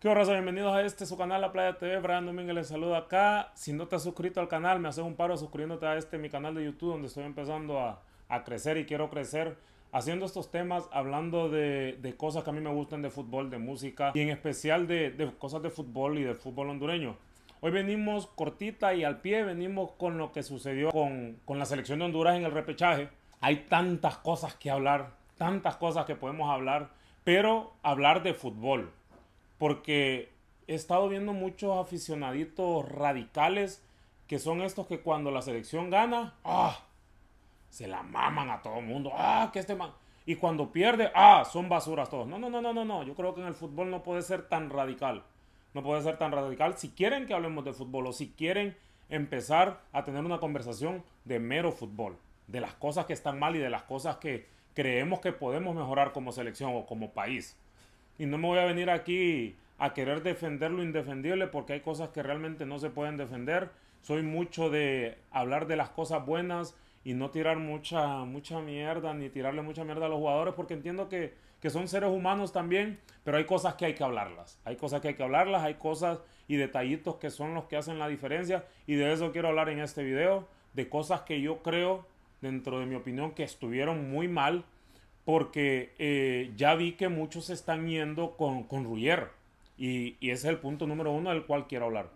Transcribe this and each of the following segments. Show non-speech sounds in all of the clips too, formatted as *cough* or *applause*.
¿Qué horas? Bienvenidos a este su canal La Playa TV. Brian Dominguez les saluda acá. Si no te has suscrito al canal, me haces un paro suscribiéndote a este mi canal de YouTube donde estoy empezando a, a crecer y quiero crecer haciendo estos temas, hablando de, de, cosas que a mí me gustan de fútbol, de música y en especial de, de cosas de fútbol y del fútbol hondureño. Hoy venimos cortita y al pie, venimos con lo que sucedió con, con la selección de Honduras en el repechaje. Hay tantas cosas que hablar, tantas cosas que podemos hablar, pero hablar de fútbol porque he estado viendo muchos aficionaditos radicales que son estos que cuando la selección gana, ¡ah! Se la maman a todo el mundo. ¡Ah! Que este man. Y cuando pierde, ¡ah! Son basuras todos. No, no, no, no, no, no. Yo creo que en el fútbol no puede ser tan radical. No puede ser tan radical si quieren que hablemos de fútbol o si quieren empezar a tener una conversación de mero fútbol, de las cosas que están mal y de las cosas que creemos que podemos mejorar como selección o como país y no me voy a venir aquí a querer defender lo indefendible porque hay cosas que realmente no se pueden defender. Soy mucho de hablar de las cosas buenas y no tirar mucha, mucha mierda ni tirarle mucha mierda a los jugadores porque entiendo que, que son seres humanos también, pero hay cosas que hay que hablarlas. Hay cosas que hay que hablarlas, hay cosas y detallitos que son los que hacen la diferencia y de eso quiero hablar en este video, de cosas que yo creo, dentro de mi opinión, que estuvieron muy mal porque eh, ya vi que muchos están yendo con, con y, y, ese es el punto número uno del cual quiero hablar.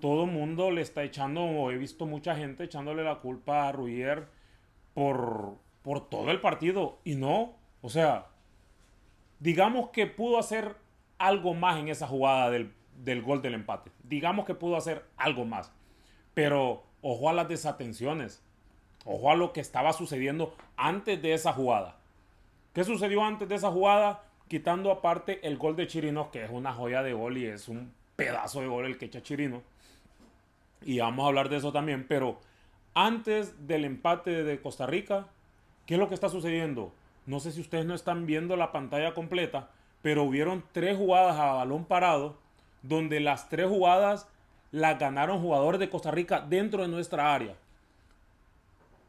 Todo el mundo le está echando, o he visto mucha gente echándole la culpa a Ruyer por, por todo el partido y no, o sea, digamos que pudo hacer algo más en esa jugada del, del gol del empate, digamos que pudo hacer algo más, pero ojo a las desatenciones, ojo a lo que estaba sucediendo antes de esa jugada. ¿Qué sucedió antes de esa jugada? Quitando aparte el gol de Chirinos, que es una joya de gol y es un pedazo de gol el que echa Chirino. Y vamos a hablar de eso también. Pero antes del empate de Costa Rica, ¿qué es lo que está sucediendo? No sé si ustedes no están viendo la pantalla completa, pero hubieron tres jugadas a balón parado, donde las tres jugadas las ganaron jugadores de Costa Rica dentro de nuestra área.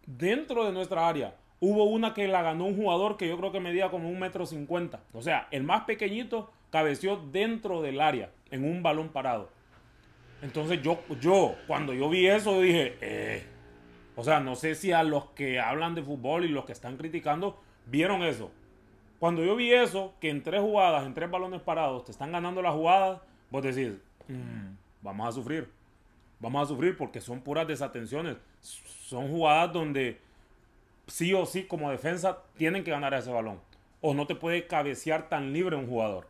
Dentro de nuestra área. Hubo una que la ganó un jugador que yo creo que medía como un metro cincuenta. O sea, el más pequeñito cabeció dentro del área, en un balón parado. Entonces yo, yo cuando yo vi eso, dije, eh. o sea, no sé si a los que hablan de fútbol y los que están criticando vieron eso. Cuando yo vi eso, que en tres jugadas, en tres balones parados, te están ganando las jugadas, vos decís, mm, vamos a sufrir. Vamos a sufrir porque son puras desatenciones. Son jugadas donde sí o sí como defensa tienen que ganar ese balón. O no te puede cabecear tan libre un jugador.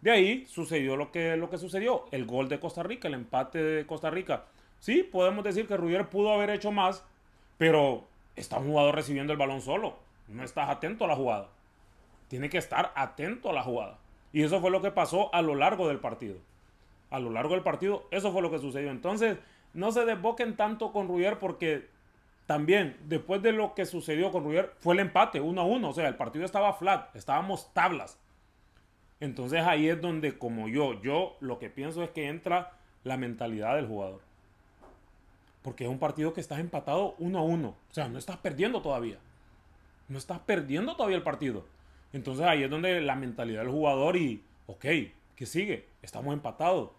De ahí sucedió lo que, lo que sucedió. El gol de Costa Rica, el empate de Costa Rica. Sí, podemos decir que Ruyer pudo haber hecho más, pero está un jugador recibiendo el balón solo. No estás atento a la jugada. Tiene que estar atento a la jugada. Y eso fue lo que pasó a lo largo del partido. A lo largo del partido, eso fue lo que sucedió. Entonces, no se desboquen tanto con Ruyer porque también, después de lo que sucedió con Rubier, fue el empate 1 a 1. O sea, el partido estaba flat, estábamos tablas. Entonces ahí es donde, como yo, yo lo que pienso es que entra la mentalidad del jugador. Porque es un partido que estás empatado 1 a 1. O sea, no estás perdiendo todavía. No estás perdiendo todavía el partido. Entonces ahí es donde la mentalidad del jugador y, ok, ¿qué sigue? Estamos empatados.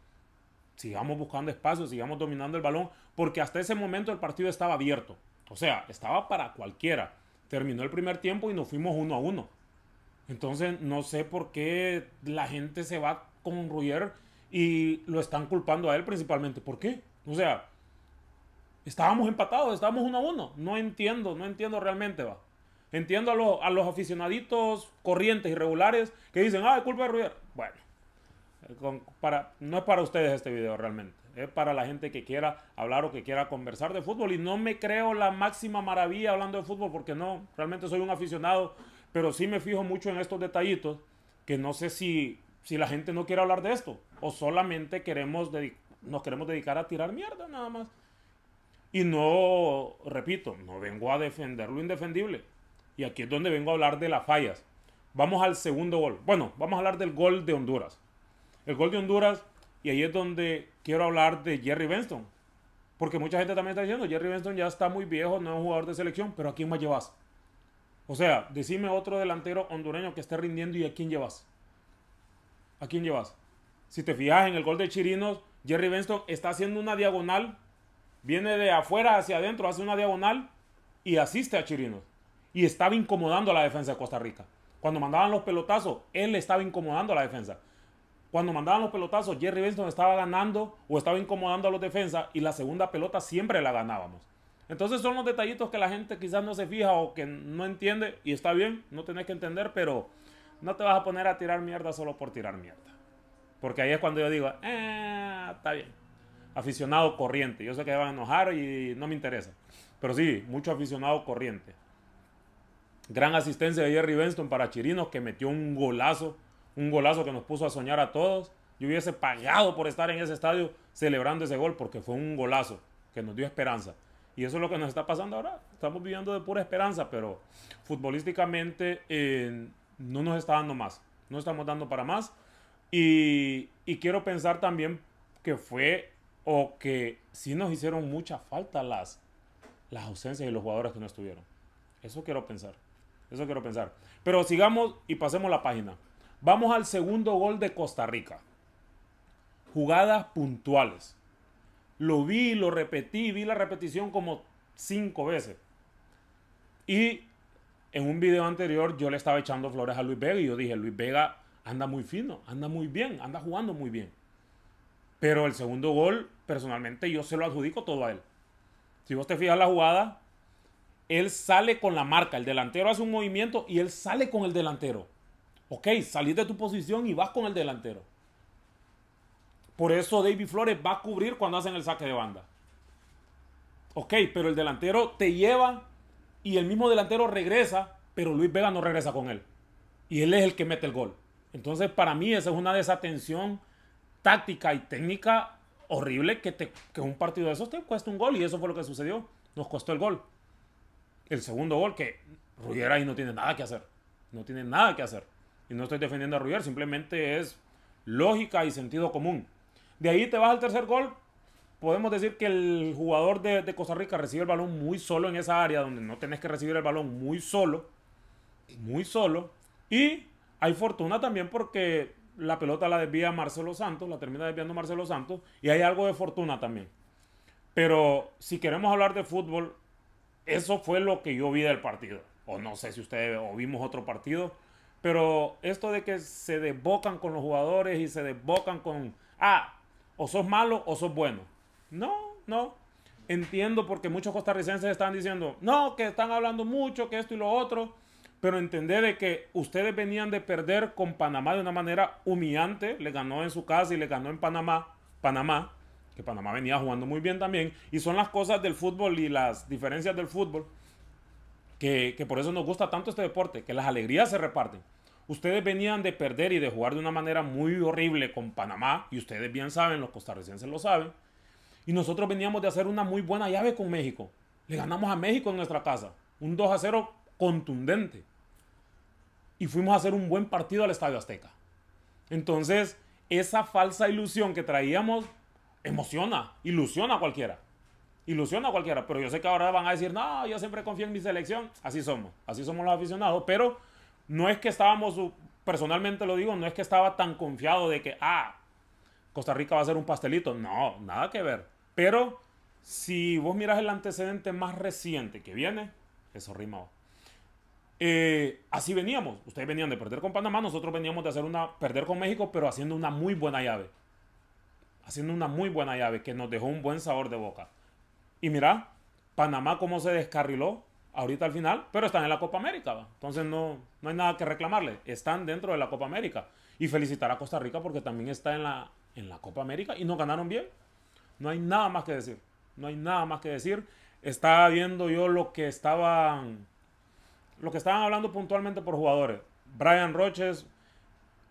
Sigamos buscando espacios, sigamos dominando el balón, porque hasta ese momento el partido estaba abierto. O sea, estaba para cualquiera. Terminó el primer tiempo y nos fuimos uno a uno. Entonces, no sé por qué la gente se va con Ruyer y lo están culpando a él principalmente. ¿Por qué? O sea, estábamos empatados, estábamos uno a uno. No entiendo, no entiendo realmente, va. Entiendo a los, aficionaditos corrientes y regulares que dicen, ah, es culpa de Ruyer. Bueno, para, no es para ustedes este video realmente es para la gente que quiera hablar o que quiera conversar de fútbol. Y no me creo la máxima maravilla hablando de fútbol porque no, realmente soy un aficionado, pero sí me fijo mucho en estos detallitos que no sé si, si la gente no quiere hablar de esto o solamente queremos nos queremos dedicar a tirar mierda nada más. Y no, repito, no vengo a defender lo indefendible. Y aquí es donde vengo a hablar de las fallas. Vamos al segundo gol. Bueno, vamos a hablar del gol de Honduras. El gol de Honduras y ahí es donde quiero hablar de Jerry Benston. Porque mucha gente también está diciendo, Jerry Benston ya está muy viejo, no es un jugador de selección, pero ¿a quién más llevas? O sea, decime otro delantero hondureño que esté rindiendo y ¿a quién llevas? ¿A quién llevas? Si te fijas en el gol de Chirinos, Jerry Benston está haciendo una diagonal, viene de afuera hacia adentro, hace una diagonal y asiste a Chirinos. Y estaba incomodando a la defensa de Costa Rica. Cuando mandaban los pelotazos, él le estaba incomodando a la defensa. Cuando mandaban los pelotazos, Jerry Benson estaba ganando o estaba incomodando a los defensas y la segunda pelota siempre la ganábamos. Entonces son los detallitos que la gente quizás no se fija o que no entiende y está bien, no tenés que entender, pero no te vas a poner a tirar mierda solo por tirar mierda. Porque ahí es cuando yo digo, eh, está bien. Aficionado corriente. Yo sé que van a enojar y no me interesa. Pero sí, mucho aficionado corriente. Gran asistencia de Jerry Benston para Chirinos que metió un golazo un golazo que nos puso a soñar a todos. Yo hubiese pagado por estar en ese estadio celebrando ese gol porque fue un golazo que nos dio esperanza. Y eso es lo que nos está pasando ahora. Estamos viviendo de pura esperanza, pero futbolísticamente eh, no nos está dando más. No estamos dando para más. Y, quiero pensar también que fue o que sí nos hicieron mucha falta las, las ausencias y los jugadores que no estuvieron. Eso quiero pensar. Eso quiero pensar. Pero sigamos y pasemos la página. Vamos al segundo gol de Costa Rica. Jugadas puntuales. Lo vi, lo repetí, vi la repetición como cinco veces. Y en un video anterior yo le estaba echando flores a Luis Vega y yo dije, Luis Vega anda muy fino, anda muy bien, anda jugando muy bien. Pero el segundo gol, personalmente, yo se lo adjudico todo a él. Si vos te fijas la jugada, él sale con la marca, el delantero hace un movimiento y él sale con el delantero. Ok, salís de tu posición y vas con el delantero. Por eso David Flores va a cubrir cuando hacen el saque de banda. Ok, pero el delantero te lleva y el mismo delantero regresa, pero Luis Vega no regresa con él. Y él es el que mete el gol. Entonces, para mí, esa es una desatención táctica y técnica horrible que, un partido de esos te cuesta un gol. Y eso fue lo que sucedió. Nos costó el gol. El segundo gol que Rugger ahí no tiene nada que hacer. No tiene nada que hacer. Y no estoy defendiendo a Ruyer, simplemente es lógica y sentido común. De ahí te vas al tercer gol. Podemos decir que el jugador de, de Costa Rica recibe el balón muy solo en esa área donde no tenés que recibir el balón muy solo. Muy solo. Y hay fortuna también porque la pelota la desvía Marcelo Santos, la termina desviando Marcelo Santos, y hay algo de fortuna también. Pero si queremos hablar de fútbol, eso fue lo que yo vi del partido. O no sé si ustedes o vimos otro partido, pero esto de que se desbocan con los jugadores y se desbocan con, ah, o sos malo o sos bueno. No, no. Entiendo porque muchos costarricenses están diciendo, no, que están hablando mucho, que esto y lo otro. Pero entender de que ustedes venían de perder con Panamá de una manera humillante. Le ganó en su casa y le ganó en Panamá. Panamá, que Panamá venía jugando muy bien también. Y son las cosas del fútbol y las diferencias del fútbol que, por eso nos gusta tanto este deporte, que las alegrías se reparten. Ustedes venían de perder y de jugar de una manera muy horrible con Panamá, y ustedes bien saben, los costarricenses lo saben, y nosotros veníamos de hacer una muy buena llave con México. Le ganamos a México en nuestra casa, un 2 a 0 contundente. Y fuimos a hacer un buen partido al Estadio Azteca. Entonces, esa falsa ilusión que traíamos emociona, ilusiona a cualquiera ilusiona a cualquiera, pero yo sé que ahora van a decir, no, yo siempre confío en mi selección. Así somos, así somos los aficionados, pero no es que estábamos, personalmente lo digo, no es que estaba tan confiado de que, ah, Costa Rica va a ser un pastelito. No, nada que ver. Pero si vos miras el antecedente más reciente que viene, eso rima. Eh, así veníamos. Ustedes venían de perder con Panamá, nosotros veníamos de hacer una, perder con México, pero haciendo una muy buena llave. Haciendo una muy buena llave que nos dejó un buen sabor de boca. Y mira, Panamá cómo se descarriló ahorita al final, pero están en la Copa América. Entonces no, no hay nada que reclamarle. Están dentro de la Copa América. Y felicitar a Costa Rica porque también está en la, en la Copa América y no ganaron bien. No hay nada más que decir. No hay nada más que decir. Estaba viendo yo lo que estaban. Lo que estaban hablando puntualmente por jugadores. Brian Roches,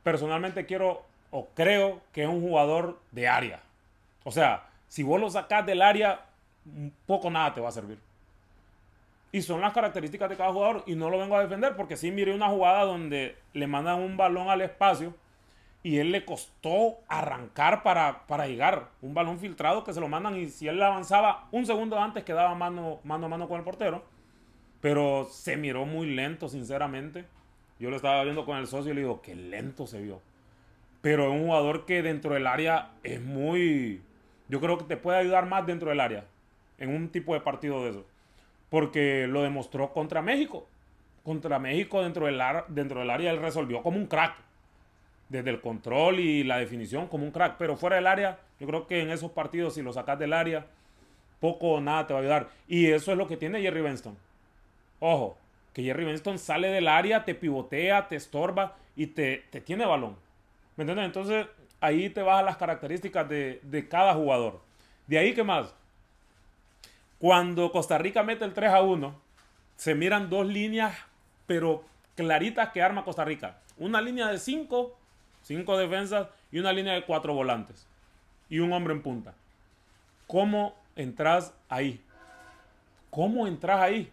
personalmente quiero o creo que es un jugador de área. O sea, si vos lo sacás del área, poco nada te va a servir. Y son las características de cada jugador. Y no lo vengo a defender porque sí miré una jugada donde le mandan un balón al espacio y él le costó arrancar para, para llegar. Un balón filtrado que se lo mandan y si él avanzaba un segundo antes quedaba mano, mano a mano con el portero. Pero se miró muy lento, sinceramente. Yo lo estaba viendo con el socio y le digo, qué lento se vio. Pero es un jugador que dentro del área es muy... Yo creo que te puede ayudar más dentro del área en un tipo de partido de eso. Porque lo demostró contra México. Contra México dentro del, dentro del área él resolvió como un crack. Desde el control y la definición como un crack. Pero fuera del área, yo creo que en esos partidos, si lo sacas del área, poco o nada te va a ayudar. Y eso es lo que tiene Jerry Benston. Ojo, que Jerry Benston sale del área, te pivotea, te estorba y te, tiene balón. ¿Me entiendes? Entonces ahí te bajan las características de, de cada jugador. De ahí, ¿qué más? Cuando Costa Rica mete el 3 a 1, se miran dos líneas, pero claritas que arma Costa Rica. Una línea de 5, 5 defensas y una línea de 4 volantes. Y un hombre en punta. ¿Cómo entras ahí? ¿Cómo entras ahí?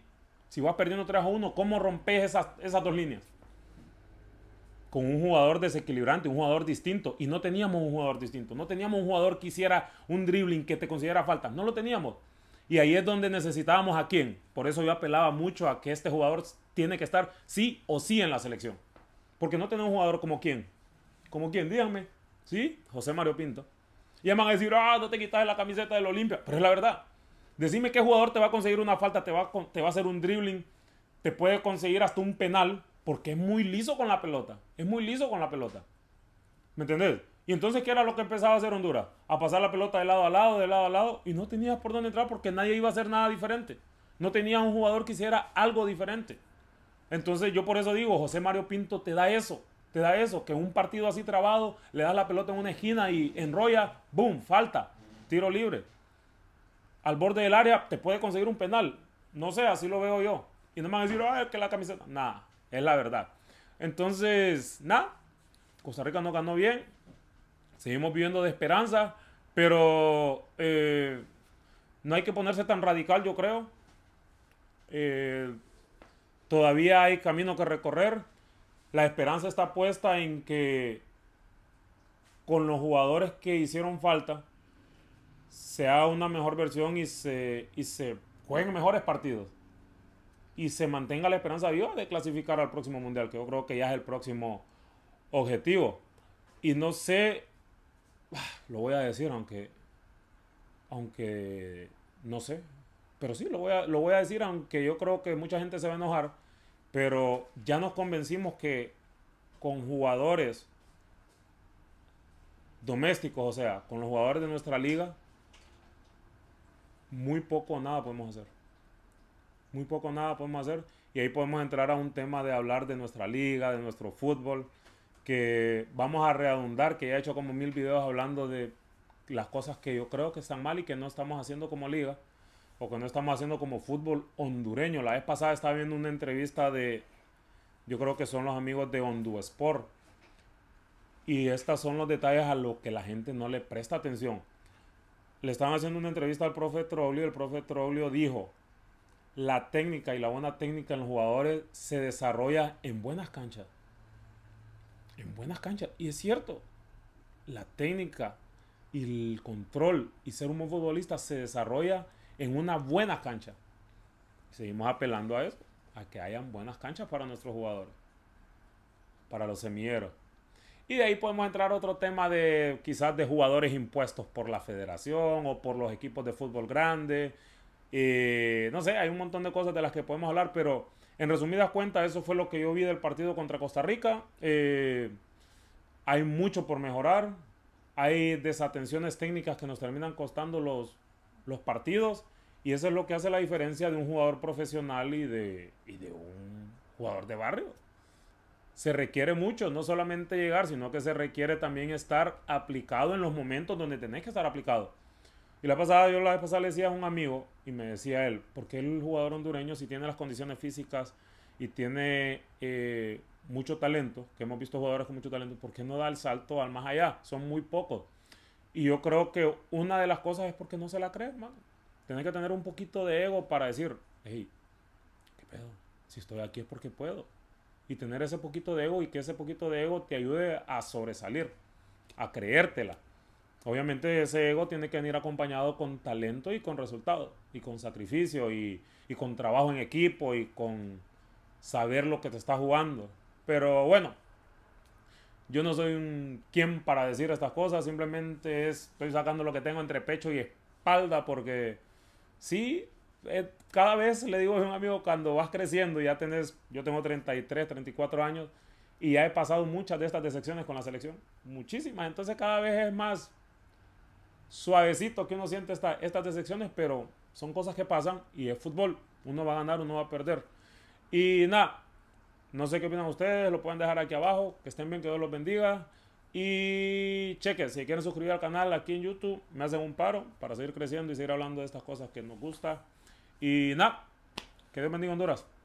Si vas perdiendo 3 a 1, ¿cómo rompes esas, dos líneas? con un jugador desequilibrante, un jugador distinto. Y no teníamos un jugador distinto. No teníamos un jugador que hiciera un dribbling que te considera falta. No lo teníamos. Y ahí es donde necesitábamos a quién. Por eso yo apelaba mucho a que este jugador tiene que estar sí o sí en la selección. Porque no tenemos un jugador como quién. Como quién, díganme. ¿Sí? José Mario Pinto. Y van a decir, ah, no te quitas la camiseta del Olimpia. Pero es la verdad. Decime qué jugador te va a conseguir una falta, te va, te va a hacer un dribbling, te puede conseguir hasta un penal, porque es muy liso con la pelota. Es muy liso con la pelota. ¿Me entendés? Y entonces, ¿qué era lo que empezaba a hacer Honduras? A pasar la pelota de lado a lado, de lado a lado, y no tenías por dónde entrar porque nadie iba a hacer nada diferente. No tenía un jugador que hiciera algo diferente. Entonces, yo por eso digo, José Mario Pinto te da eso. Te da eso, que un partido así trabado, le das la pelota en una esquina y enrolla, boom, falta, tiro libre. Al borde del área te puede conseguir un penal. No sé, así lo veo yo. Y no me van a decir, ah, es que la camiseta. Nada, es la verdad. Entonces, nada, Costa Rica no ganó bien seguimos viviendo de esperanza, pero eh, no hay que ponerse tan radical, yo creo. Eh, todavía hay camino que recorrer. La esperanza está puesta en que con los jugadores que hicieron falta sea una mejor versión y se, y se jueguen mejores partidos. Y se mantenga la esperanza viva de clasificar al próximo mundial, que yo creo que ya es el próximo objetivo. Y no sé *sighs* lo voy a decir, aunque, aunque, no sé, pero sí, lo voy, a, lo voy a decir, aunque yo creo que mucha gente se va a enojar, pero ya nos convencimos que con jugadores domésticos, o sea, con los jugadores de nuestra liga, muy poco o nada podemos hacer. Muy poco o nada podemos hacer. Y ahí podemos entrar a un tema de hablar de nuestra liga, de nuestro fútbol, que vamos a redundar, que ya he hecho como mil videos hablando de las cosas que yo creo que están mal y que no estamos haciendo como liga, o que no estamos haciendo como fútbol hondureño. La vez pasada estaba viendo una entrevista de, yo creo que son los amigos de Hondu Sport, y estos son los detalles a los que la gente no le presta atención. Le estaban haciendo una entrevista al profe Trolio y el profe Troglio dijo, la técnica y la buena técnica en los jugadores se desarrolla en buenas canchas en buenas canchas. Y es cierto, la técnica y el control y ser un buen futbolista se desarrolla en una buena cancha. Seguimos apelando a eso, a que hayan buenas canchas para nuestros jugadores, para los semilleros. Y de ahí podemos entrar otro tema de quizás de jugadores impuestos por la federación o por los equipos de fútbol grande. Eh, no sé, hay un montón de cosas de las que podemos hablar, pero en resumidas cuentas, eso fue lo que yo vi del partido contra Costa Rica. Eh, hay mucho por mejorar. Hay desatenciones técnicas que nos terminan costando los, los partidos. Y eso es lo que hace la diferencia de un jugador profesional y de, y de un jugador de barrio. Se requiere mucho, no solamente llegar, sino que se requiere también estar aplicado en los momentos donde tenés que estar aplicado. Y la pasada, yo la vez pasada le decía a un amigo y me decía él, ¿por qué el jugador hondureño si tiene las condiciones físicas y tiene eh, mucho talento, que hemos visto jugadores con mucho talento, ¿por qué no da el salto al más allá? Son muy pocos. Y yo creo que una de las cosas es porque no se la creen, man. Tienes que tener un poquito de ego para decir, hey, ¿qué pedo? Si estoy aquí es porque puedo. Y tener ese poquito de ego y que ese poquito de ego te ayude a sobresalir, a creértela. Obviamente ese ego tiene que venir acompañado con talento y con resultados, y con sacrificio, y, con trabajo en equipo, y con saber lo que te está jugando. Pero bueno, yo no soy un quien para decir estas cosas, simplemente estoy sacando lo que tengo entre pecho y espalda porque sí, eh, cada vez le digo a un amigo, cuando vas creciendo, ya tenés, yo tengo 33, 34 años y ya he pasado muchas de estas decepciones con la selección, muchísimas, entonces cada vez es más, suavecito que uno siente estas decepciones, pero son cosas que pasan y es fútbol. Uno va a ganar, uno va a perder. Y nada, no sé qué opinan ustedes, lo pueden dejar aquí abajo. Que estén bien, que Dios los bendiga. Y chequen, si quieren suscribir al canal aquí en YouTube, me hacen un paro para seguir creciendo y seguir hablando de estas cosas que nos gusta. Y nada, que Dios bendiga Honduras.